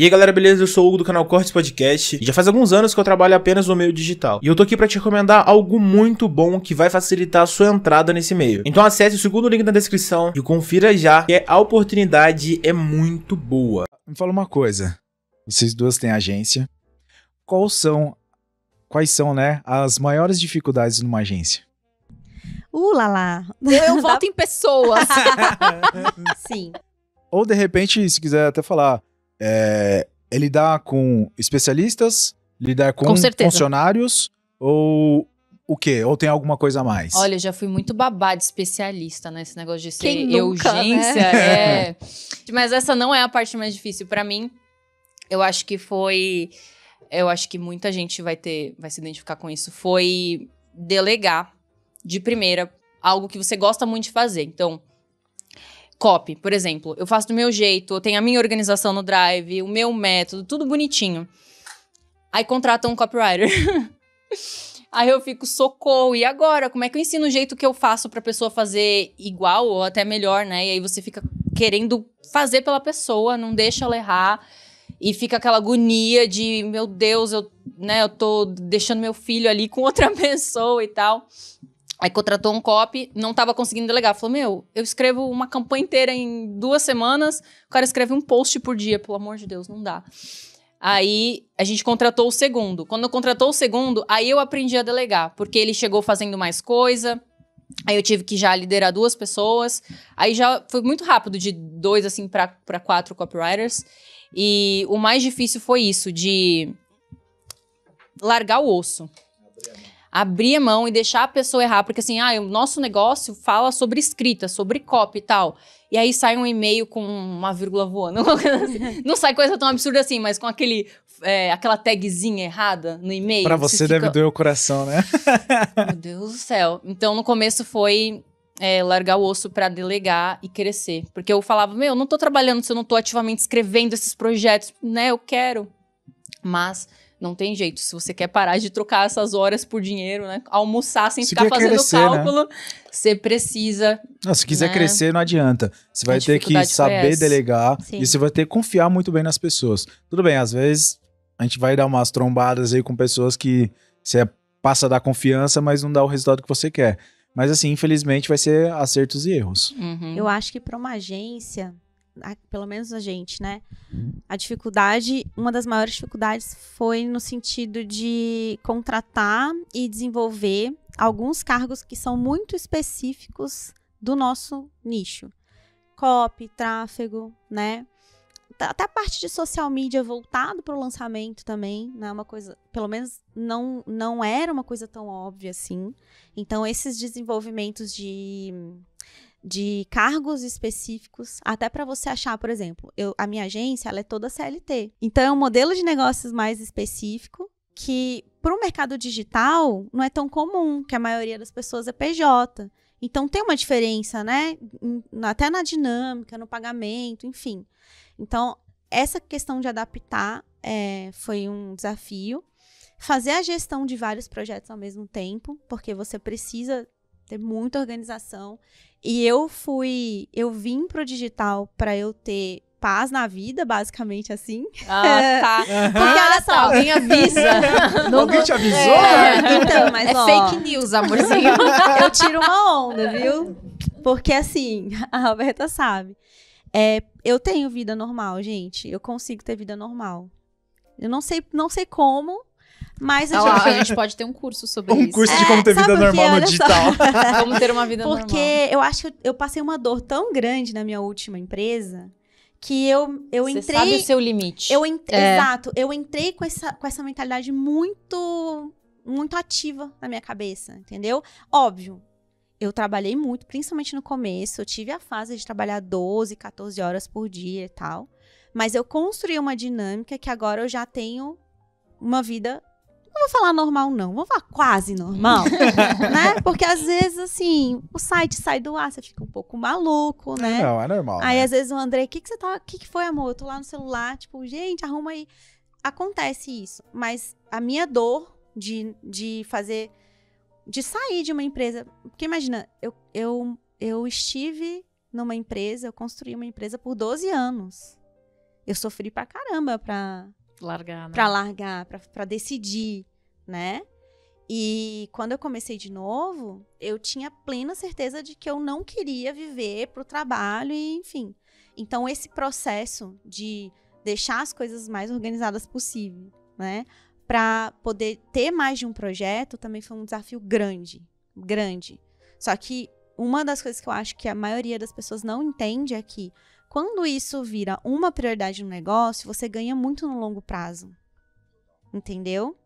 E aí galera, beleza? Eu sou o Hugo do canal Cortes Podcast e já faz alguns anos que eu trabalho apenas no meio digital. E eu tô aqui para te recomendar algo muito bom que vai facilitar a sua entrada nesse meio. Então acesse o segundo link na descrição e confira já que a oportunidade é muito boa. Me fala uma coisa, vocês duas têm agência, qual são, quais são né, as maiores dificuldades numa agência? Uh, lá, lá. Eu voto em pessoas. Sim. Ou de repente, se quiser até falar, é, é lidar com especialistas, lidar com, com funcionários ou o quê? Ou tem alguma coisa a mais? Olha, já fui muito babá de especialista nesse né? negócio de ser Quem nunca, né? urgência. Né? É. Mas essa não é a parte mais difícil para mim. Eu acho que foi. Eu acho que muita gente vai ter, vai se identificar com isso. Foi delegar de primeira algo que você gosta muito de fazer. Então, copy, por exemplo. Eu faço do meu jeito, eu tenho a minha organização no Drive, o meu método, tudo bonitinho. Aí contratam um copywriter. Aí eu fico, socorro, e agora? Como é que eu ensino o jeito que eu faço pra pessoa fazer igual ou até melhor, né? E aí você fica querendo fazer pela pessoa, não deixa ela errar. E fica aquela agonia de, meu Deus, eu, né, eu tô deixando meu filho ali com outra pessoa e tal. Aí contratou um copy, não estava conseguindo delegar. Falou: Meu, eu escrevo uma campanha inteira em duas semanas, o cara escreve um post por dia, pelo amor de Deus, não dá. Aí a gente contratou o segundo. Quando contratou o segundo, aí eu aprendi a delegar, porque ele chegou fazendo mais coisa. Aí eu tive que já liderar duas pessoas. Aí já foi muito rápido, de dois assim para quatro copywriters. E o mais difícil foi isso, de largar o osso abrir a mão e deixar a pessoa errar, porque assim, ah, o nosso negócio fala sobre escrita, sobre copy e tal. E aí sai um e-mail com uma vírgula voando. Assim. Não sai coisa tão absurda assim, mas com aquele, é, aquela tagzinha errada no e-mail. Pra você, você deve fica... doer o coração, né? Meu Deus do céu. Então, no começo foi é, largar o osso para delegar e crescer. Porque eu falava, meu, eu não tô trabalhando se eu não tô ativamente escrevendo esses projetos, né? Eu quero. Mas não tem jeito. Se você quer parar de trocar essas horas por dinheiro, né? Almoçar sem se ficar fazendo crescer, né? cálculo, né? você precisa. Não, se quiser né? crescer, não adianta. Você vai ter que saber delegar Sim. e você vai ter que confiar muito bem nas pessoas. Tudo bem, às vezes a gente vai dar umas trombadas aí com pessoas que você passa a dar confiança, mas não dá o resultado que você quer. Mas assim, infelizmente, vai ser acertos e erros. Uhum. Eu acho que para uma agência a, pelo menos a gente, né? A dificuldade, uma das maiores dificuldades foi no sentido de contratar e desenvolver alguns cargos que são muito específicos do nosso nicho. Copy, tráfego, né? Tá, até a parte de social media voltado para o lançamento também, não é uma coisa, pelo menos não não era uma coisa tão óbvia assim. Então esses desenvolvimentos de de cargos específicos, até para você achar, por exemplo, eu, a minha agência ela é toda CLT. Então é um modelo de negócios mais específico que para o mercado digital não é tão comum, que a maioria das pessoas é PJ. Então tem uma diferença, né? Até na dinâmica, no pagamento, enfim. Então essa questão de adaptar é, foi um desafio fazer a gestão de vários projetos ao mesmo tempo, porque você precisa ter muita organização. E eu fui, eu vim pro digital para eu ter paz na vida, basicamente assim. Ah, tá. Porque ah, olha tá. só, alguém avisa. Não, alguém te avisou? É, então, mas, é ó, fake news, amorzinho. eu tiro uma onda, viu? Porque assim, a Roberta sabe. É, eu tenho vida normal, gente. Eu consigo ter vida normal. Eu não sei, não sei como, mas a, gente... a gente pode ter um curso sobre um isso. Um curso de é, como ter é, vida normal no digital. como ter uma vida Porque normal. Porque eu acho que eu passei uma dor tão grande na minha última empresa que eu, eu Você entrei. Sabe o seu limite. Eu ent... é. Exato. Eu entrei com essa, com essa mentalidade muito, muito ativa na minha cabeça, entendeu? Óbvio. Eu trabalhei muito, principalmente no começo. Eu tive a fase de trabalhar 12, 14 horas por dia e tal. Mas eu construí uma dinâmica que agora eu já tenho uma vida não vou falar normal, não. Vou falar quase normal, né? Porque às vezes, assim, o site sai do ar, você fica um pouco maluco, é, né? Não, é normal. Aí, né? às vezes, o André, o que, que você tá. O que, que foi, amor? Eu tô lá no celular, tipo, gente, arruma aí. Acontece isso. Mas a minha dor de, de fazer. De sair de uma empresa. Porque imagina, eu, eu, eu estive numa empresa, eu construí uma empresa por 12 anos. Eu sofri pra caramba pra largar, né? Para largar, para decidir, né? E quando eu comecei de novo, eu tinha plena certeza de que eu não queria viver pro trabalho e, enfim. Então esse processo de deixar as coisas mais organizadas possível, né? Para poder ter mais de um projeto também foi um desafio grande, grande. Só que uma das coisas que eu acho que a maioria das pessoas não entende é que quando isso vira uma prioridade no negócio, você ganha muito no longo prazo. Entendeu?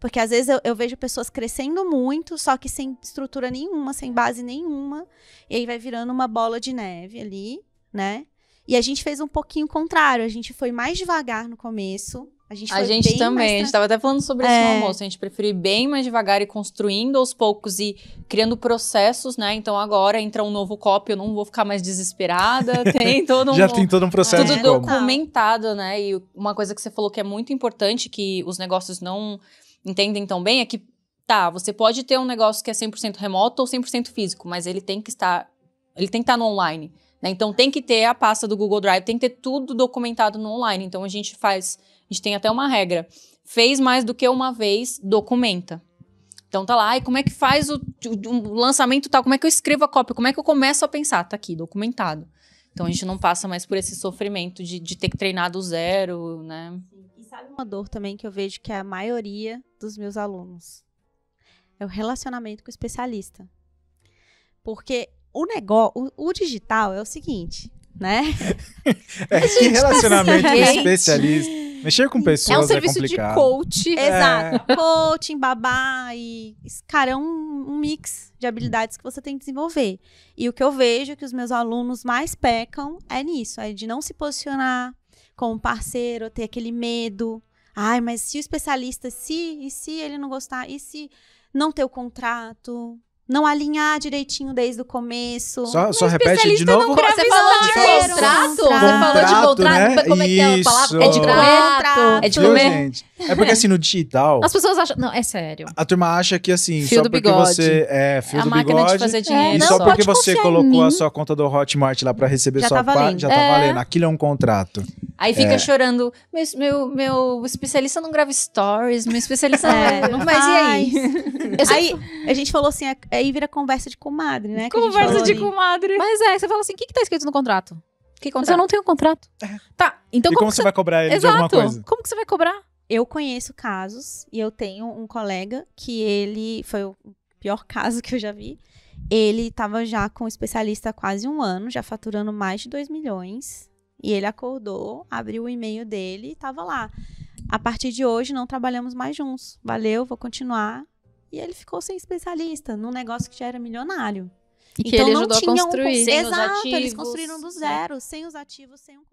Porque às vezes eu, eu, vejo pessoas crescendo muito, só que sem estrutura nenhuma, sem base nenhuma. E aí vai virando uma bola de neve ali, né? E a gente fez um pouquinho contrário. A gente foi mais devagar no começo, a gente, a gente também, mais... a gente estava até falando sobre é... isso no almoço. A gente prefere bem mais devagar e construindo aos poucos e criando processos, né? Então agora entra um novo copy, eu não vou ficar mais desesperada. Tem todo um. Já tem todo um processo. Tudo é, documentado, né? E uma coisa que você falou que é muito importante, que os negócios não entendem tão bem, é que, tá, você pode ter um negócio que é 100% remoto ou 100% físico, mas ele tem que estar. Ele tem que estar no online. Né? Então tem que ter a pasta do Google Drive, tem que ter tudo documentado no online. Então a gente faz a gente tem até uma regra. Fez mais do que uma vez, documenta. Então tá lá, e como é que faz o, o, o lançamento tal? Como é que eu escrevo a cópia? Como é que eu começo a pensar? Tá aqui, documentado. Então a gente não passa mais por esse sofrimento de, de ter que treinar do zero, né? E sabe uma dor também que eu vejo que é a maioria dos meus alunos? É o relacionamento com o especialista. Porque o negócio, o, o digital é o seguinte, né? é, que tá relacionamento com o especialista? Mexer com é pessoas é um serviço é de coach. É. Exato. Coaching, babá e. Cara, é um, um, mix de habilidades que você tem que desenvolver. E o que eu vejo que os meus alunos mais pecam é nisso é de não se posicionar como parceiro, ter aquele medo. Ai, mas se o especialista, se, e se ele não gostar, e se não ter o contrato, não alinhar direitinho desde o começo. Só, só repete de novo. Você falou de né? contrato? Você falou de contrato? Né? Como é que é a palavra? É de contrato. É de comer? Viu, gente? É porque assim, no digital. As pessoas acham. Não, é sério. A turma acha que assim, fio só porque bigode. você. É, fio é do bigode. de fazer dinheiro. É, e não, só porque você colocou a sua conta do Hotmart lá pra receber já sua tá parte, já tá é. valendo. Aquilo é um contrato. Aí fica é. chorando. Meu, meu, meu especialista não grava stories, meu especialista é, não Mas faz. e aí? Aí a gente falou assim, é, aí vira conversa de comadre, né? Conversa de comadre. Mas é, você fala assim: o que, que tá escrito no contrato? Que contrato? Mas eu não tenho contrato. É. Tá, então e como, como você vai cobrar ele Exato. de alguma coisa? Como que você vai cobrar? Eu conheço casos, e eu tenho um colega que ele foi o pior caso que eu já vi. Ele estava já com um especialista há quase um ano, já faturando mais de 2 milhões. E ele acordou, abriu o e-mail dele e estava lá. A partir de hoje não trabalhamos mais juntos. Valeu, vou continuar. E ele ficou sem especialista num negócio que já era milionário. E então, que ele não ajudou a construir. Um, sem Exato, eles construíram do zero, sem os ativos, sem o um